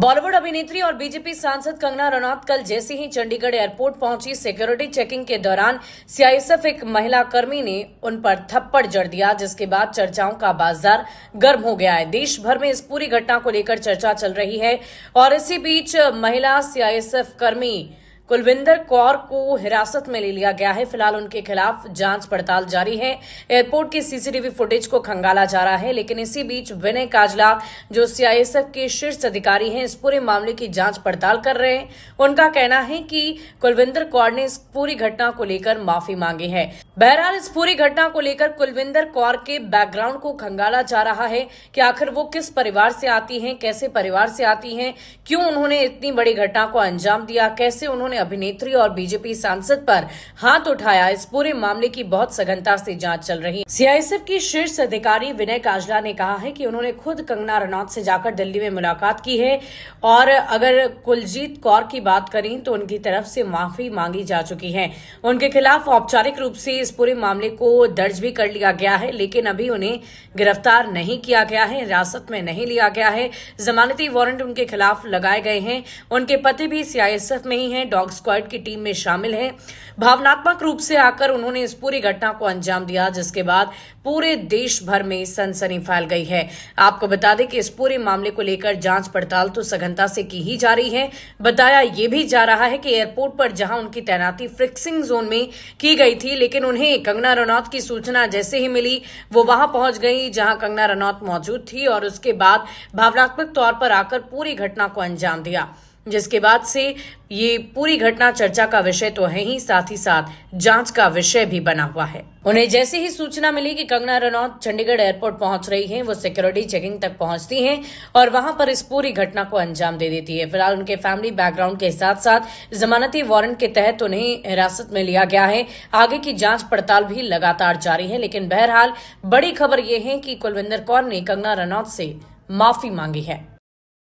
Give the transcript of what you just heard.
बॉलीवुड अभिनेत्री और बीजेपी सांसद कंगना रनौत कल जैसे ही चंडीगढ़ एयरपोर्ट पहुंची सिक्योरिटी चेकिंग के दौरान सीआईएसएफ एक महिला कर्मी ने उन पर थप्पड़ जड़ दिया जिसके बाद चर्चाओं का बाजार गर्म हो गया है देश भर में इस पूरी घटना को लेकर चर्चा चल रही है और इसी बीच महिला सीआईएसएफ कर्मी कुलविंदर कौर को हिरासत में ले लिया गया है फिलहाल उनके खिलाफ जांच पड़ताल जारी है एयरपोर्ट के सीसीटीवी फुटेज को खंगाला जा रहा है लेकिन इसी बीच विनय काजला जो सीआईएसएफ के शीर्ष अधिकारी हैं इस पूरे मामले की जांच पड़ताल कर रहे हैं उनका कहना है कि कुलविंदर कौर ने इस पूरी घटना को लेकर माफी मांगी है बहरहाल इस पूरी घटना को लेकर कुलविंदर कौर के बैकग्राउंड को खंगाला जा रहा है कि आखिर वो किस परिवार से आती हैं कैसे परिवार से आती हैं क्यों उन्होंने इतनी बड़ी घटना को अंजाम दिया कैसे उन्होंने अभिनेत्री और बीजेपी सांसद पर हाथ उठाया इस पूरे मामले की बहुत सघनता से जांच चल रही सीआईएसएफ की शीर्ष अधिकारी विनय काजला ने कहा है की उन्होंने खुद कंगना रनौत से जाकर दिल्ली में मुलाकात की है और अगर कुलजीत कौर की बात करें तो उनकी तरफ से माफी मांगी जा चुकी है उनके खिलाफ औपचारिक रूप से इस पूरे मामले को दर्ज भी कर लिया गया है लेकिन अभी उन्हें गिरफ्तार नहीं किया गया है हिरासत में नहीं लिया गया है जमानती वारंट उनके खिलाफ लगाए गए हैं उनके पति भी सीआईएसएफ में ही हैं डॉग स्क्वाड की टीम में शामिल हैं भावनात्मक रूप से आकर उन्होंने इस पूरी घटना को अंजाम दिया जिसके बाद पूरे देश भर में सनसनी फैल गई है आपको बता दें कि इस पूरे मामले को लेकर जांच पड़ताल तो सघनता से की ही जा रही है बताया यह भी जा रहा है कि एयरपोर्ट पर जहां उनकी तैनाती फिक्सिंग जोन में की गई थी लेकिन उन्हें कंगना रनौत की सूचना जैसे ही मिली वो वहां पहुंच गई जहां कंगना रनौत मौजूद थी और उसके बाद भावनात्मक तौर पर आकर पूरी घटना को अंजाम दिया जिसके बाद से ये पूरी घटना चर्चा का विषय तो है ही साथ ही साथ जांच का विषय भी बना हुआ है उन्हें जैसे ही सूचना मिली कि कंगना रनौत चंडीगढ़ एयरपोर्ट पहुंच रही हैं, वो सिक्योरिटी चेकिंग तक पहुंचती हैं और वहां पर इस पूरी घटना को अंजाम दे देती है फिलहाल उनके फैमिली बैकग्राउंड के साथ साथ जमानती वारंट के तहत उन्हें हिरासत में लिया गया है आगे की जांच पड़ताल भी लगातार जारी है लेकिन बहरहाल बड़ी खबर यह है कि कुलविंदर कौर ने कंगना रनौत से माफी मांगी है